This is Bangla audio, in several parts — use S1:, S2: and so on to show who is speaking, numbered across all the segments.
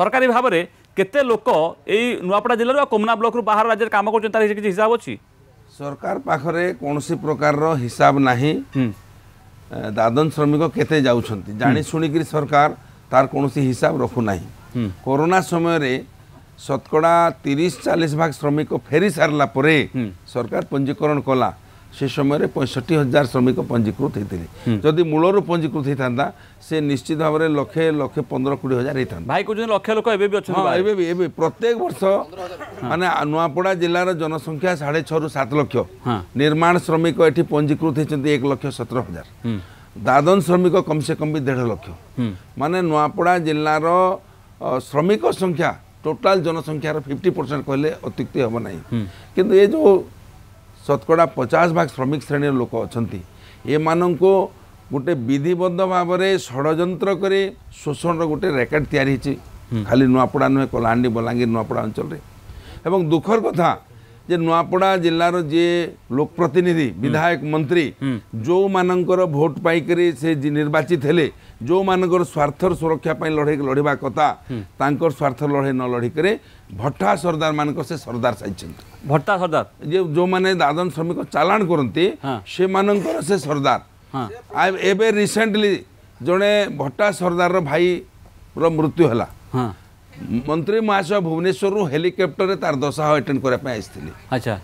S1: সরকারি ভাবে কেতে লোক এই নূয়াপড়া জেলার বা কোমনা ব্লকর বাহার রাজ্যের কাম করছেন তার কিছু হিসাব অছি সরকার পাখে কোণী প্রকার হিসাব না দাদন শ্রমিক কেতে যাচ্ছেন জাণি শুণিকি সরকার তার কোণী হিসাব রখু না করোনা সময় শতকড়া তিরিশ চালিশ ভাগ শ্রমিক ফেরি সারা পরে সরকার পঞ্জীকরণ কলা ସେ ସମୟରେ ପଞ୍ଚଷଠି ହଜାର ଶ୍ରମିକ ପଞ୍ଜୀକୃତ ହେଇଥିଲେ ଯଦି ମୂଳରୁ ପଞ୍ଜୀକୃତ ହେଇଥାନ୍ତା ସେ ନିଶ୍ଚିତ ଭାବରେ ଲକ୍ଷେ ଲକ୍ଷେ ପନ୍ଦର କୋଡ଼ିଏ ହଜାର ହେଇଥାନ୍ତା ଭାଇ କହୁଛନ୍ତି ଲକ୍ଷେ ଲୋକ ଏବେ ବି ଅଛନ୍ତି ହଁ ଏବେ ବି ଏବେ ପ୍ରତ୍ୟେକ ବର୍ଷ ମାନେ ନୂଆପଡ଼ା ଜିଲ୍ଲାର ଜନସଂଖ୍ୟା ସାଢ଼େ ଛଅରୁ ସାତ ଲକ୍ଷ ନିର୍ମାଣ ଶ୍ରମିକ ଏଠି ପଞ୍ଜୀକୃତ ହେଇଛନ୍ତି ଏକ ଲକ୍ଷ ସତର ହଜାର ଦାଦନ ଶ୍ରମିକ କମ୍ ସେ କମ୍ ବି ଦେଢ଼ ଲକ୍ଷ ମାନେ ନୂଆପଡ଼ା ଜିଲ୍ଲାର ଶ୍ରମିକ ସଂଖ୍ୟା ଟୋଟାଲ ଜନସଂଖ୍ୟାର ଫିଫ୍ଟି ପରସେଣ୍ଟ କହିଲେ ଅତ୍ୟୁକ୍ତି ହେବ ନାହିଁ କିନ୍ତୁ ଏ ଯେଉଁ ଶତକଡ଼ା ପଚାଶ ଭାଗ ଶ୍ରମିକ ଶ୍ରେଣୀର ଲୋକ ଅଛନ୍ତି ଏମାନଙ୍କୁ ଗୋଟେ ବିଧିବଦ୍ଧ ଭାବରେ ଷଡ଼ଯନ୍ତ୍ର କରି ଶୋଷଣର ଗୋଟେ ରେକେଟ୍ ତିଆରି ହେଇଛି ଖାଲି ନୂଆପଡ଼ା ନୁହେଁ କଳାହାଣ୍ଡି ବଲାଙ୍ଗୀର ନୂଆପଡ଼ା ଅଞ୍ଚଳରେ ଏବଂ ଦୁଃଖର କଥା যে ନୂଆପଡ଼ା ଜିଲ୍ଲାର ଯିଏ ଲୋକପ୍ରତିନିଧି ବିଧାୟକ ମନ୍ତ୍ରୀ ଯେଉଁମାନଙ୍କର ଭୋଟ ପାଇକରି ସେ ନିର୍ବାଚିତ ହେଲେ ଯେଉଁମାନଙ୍କର ସ୍ୱାର୍ଥର ସୁରକ୍ଷା ପାଇଁ ଲଢ଼େଇ ଲଢ଼ିବା କଥା ତାଙ୍କର ସ୍ୱାର୍ଥ ଲଢ଼େଇ ନ ଲଢ଼ିକରି ଭଟ୍ଟା ସରଦାରମାନଙ୍କ ସେ ସରଦାର ସାଜିଛନ୍ତି ଭଟ୍ଟା ସରଦାର ଯେ ଯେଉଁମାନେ ଦାଦନ ଶ୍ରମିକ ଚାଲାଣ କରନ୍ତି ସେମାନଙ୍କର ସେ ସରଦାର ଏବେ ରିସେଣ୍ଟଲି ଜଣେ ଭଟ୍ଟା ସରଦାରର ଭାଇର ମୃତ୍ୟୁ ହେଲା ମନ୍ତ୍ରୀ ମହାଶୟ ଭୁବନେଶ୍ୱରରୁ ହେଲିକପ୍ଟରରେ ତାର ଦଶାହ ଆଟେଣ୍ଡ କରିବା ପାଇଁ ଆସିଥିଲେ ଆଚ୍ଛା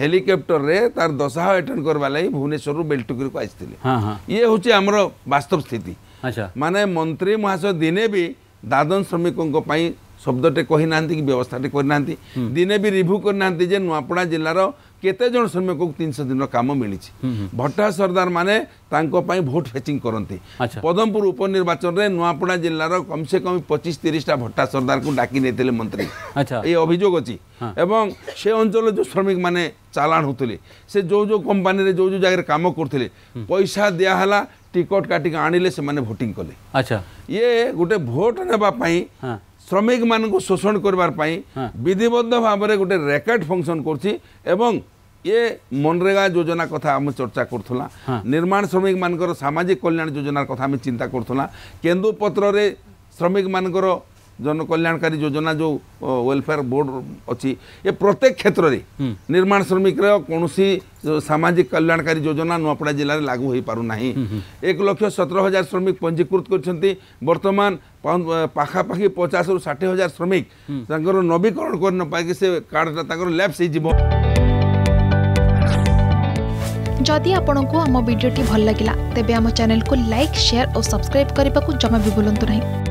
S1: ହେଲିକପ୍ଟରରେ ତାର ଦଶାହ ଆଟେଣ୍ଡ କରିବା ଲାଗି ଭୁବନେଶ୍ୱରରୁ ବେଲଟୁକିରିକୁ ଆସିଥିଲେ ଇଏ ହେଉଛି ଆମର ବାସ୍ତବ ସ୍ଥିତି ମାନେ ମନ୍ତ୍ରୀ ମହାଶୟ ଦିନେ ବି ଦାଦନ ଶ୍ରମିକଙ୍କ ପାଇଁ শব্দটে কহি না কি ব্যবস্থাটে করে না দিনে বি রিভ্যু করে না যে নুয়াপড়া জেলার কেতে জন শ্রমিকু তিনশো দিন কাম মিছে ভট্টা সর্দার মানে তাঁপাই ভোট ফেচিং করতে পদমপুর উপনির্বাচনের নুয়াপড়া জেলার কমসে কম পঁচিশ তিরিশটা ভট্টা সর্দার ডাকি নিয়ে মন্ত্রী এই অভিযোগ অছি এবং সে অঞ্চল যে শ্রমিক মানে চালাণ হোলে সে যে যে কোম্পানি যে যে জায়গায় কাম করলে পয়সা দিয়া হল টিকট কাটিকি আনলে সে ভোটিং কলে আচ্ছা ইয়ে গোটে ভোট নেওয়া শ্রমিক মানুষ শোষণ করবার হ্যাঁ। বিধিবদ্ধ ভাবে গোটে রেকর্ড ফংশন করছি এবং এ মনরেগা যোজনা কথা আমি চর্চা করুলা নির্মাণ শ্রমিক মান সামাজিক কল্যাণ যোজনার কথা আমি চিন্তা করুলা কেন্দুপত্রের শ্রমিক মানকর जनकल्याणकारी योजना जो वेलफेयर बोर्ड अच्छी ये प्रत्येक क्षेत्र में निर्माण श्रमिक कौन सी सामाजिक कल्याणकारी योजना नुआपड़ा जिले में लागू हो पारना एक लक्ष सतर हजार श्रमिक पंजीकृत कर बर्तमान पाखापाखि पचास रु षाठी हजार श्रमिक नवीकरण कर नपाई से कार्डटा लैप्स हो जदि आपण को आम भिडी भल लगा तेब आम चेल को लाइक सेयार और सब्सक्राइब करने को जमा भी बुलां नहीं